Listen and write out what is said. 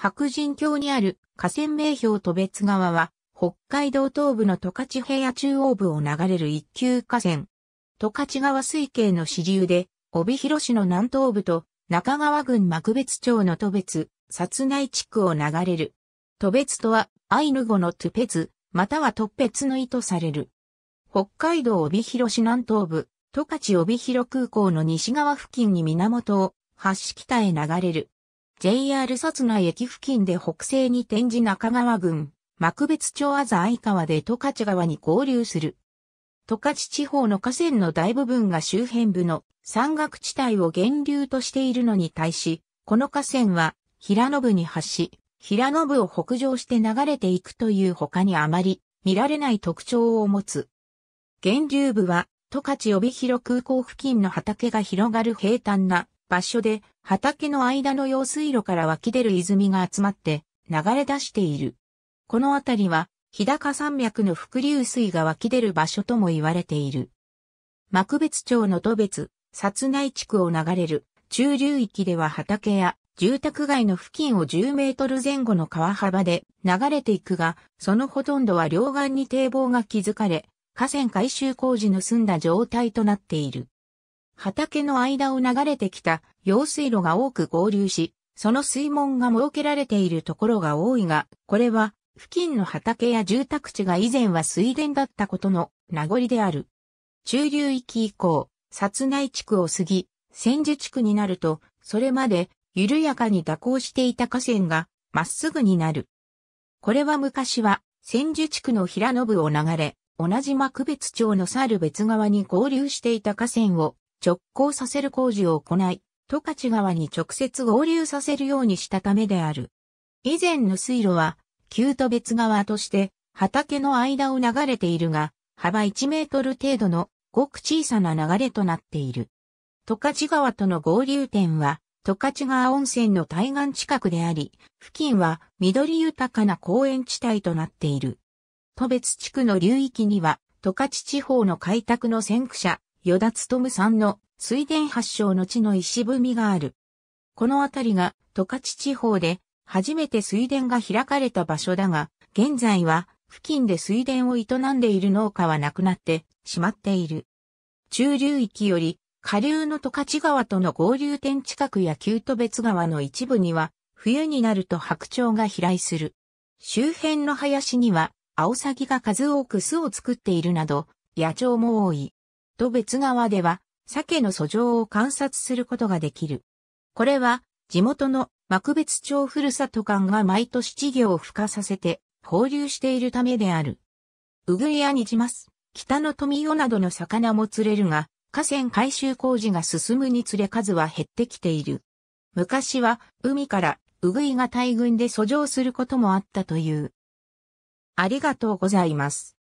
白人峡にある河川名標と別川は、北海道東部の十勝平野中央部を流れる一級河川。十勝川水系の支流で、帯広市の南東部と中川郡幕別町の都別、殺内地区を流れる。都別とは、アイヌ語のトゥペツ、またはトッペツの意図される。北海道帯広市南東部、十勝帯広空港の西側付近に源を、橋北へ流れる。JR 薩摩駅付近で北西に展示中川郡、幕別町あざ相川で十勝川に合流する。十勝地方の河川の大部分が周辺部の山岳地帯を源流としているのに対し、この河川は平野部に発し、平野部を北上して流れていくという他にあまり見られない特徴を持つ。源流部は十勝帯広空港付近の畑が広がる平坦な場所で畑の間の用水路から湧き出る泉が集まって流れ出している。この辺りは日高山脈の伏流水が湧き出る場所とも言われている。幕別町の都別、殺内地区を流れる中流域では畑や住宅街の付近を10メートル前後の川幅で流れていくが、そのほとんどは両岸に堤防が築かれ、河川改修工事の済んだ状態となっている。畑の間を流れてきた用水路が多く合流し、その水門が設けられているところが多いが、これは付近の畑や住宅地が以前は水田だったことの名残である。中流域以降、殺内地区を過ぎ、千住地区になると、それまで緩やかに蛇行していた河川がまっすぐになる。これは昔は千住地区の平野部を流れ、同じ幕別町の猿別川に合流していた河川を直行させる工事を行い、十勝川に直接合流させるようにしたためである。以前の水路は、旧都別川として畑の間を流れているが、幅1メートル程度のごく小さな流れとなっている。十勝川との合流点は、十勝川温泉の対岸近くであり、付近は緑豊かな公園地帯となっている。都別地区の流域には、十勝地方の開拓の先駆者、与田勤さんの水田発祥の地の石踏みがある。この辺りが十勝地方で初めて水田が開かれた場所だが、現在は付近で水田を営んでいる農家はなくなってしまっている。中流域より下流の十勝川との合流点近くや旧都別川の一部には、冬になると白鳥が飛来する。周辺の林には、アオサギが数多く巣を作っているなど、野鳥も多い。と別側では、鮭の遡上を観察することができる。これは、地元の幕別町ふるさと館が毎年稚魚を孵化させて放流しているためである。うぐいやにじます。北の富代などの魚も釣れるが、河川改修工事が進むにつれ数は減ってきている。昔は海からうぐいが大群で遡上することもあったという。ありがとうございます。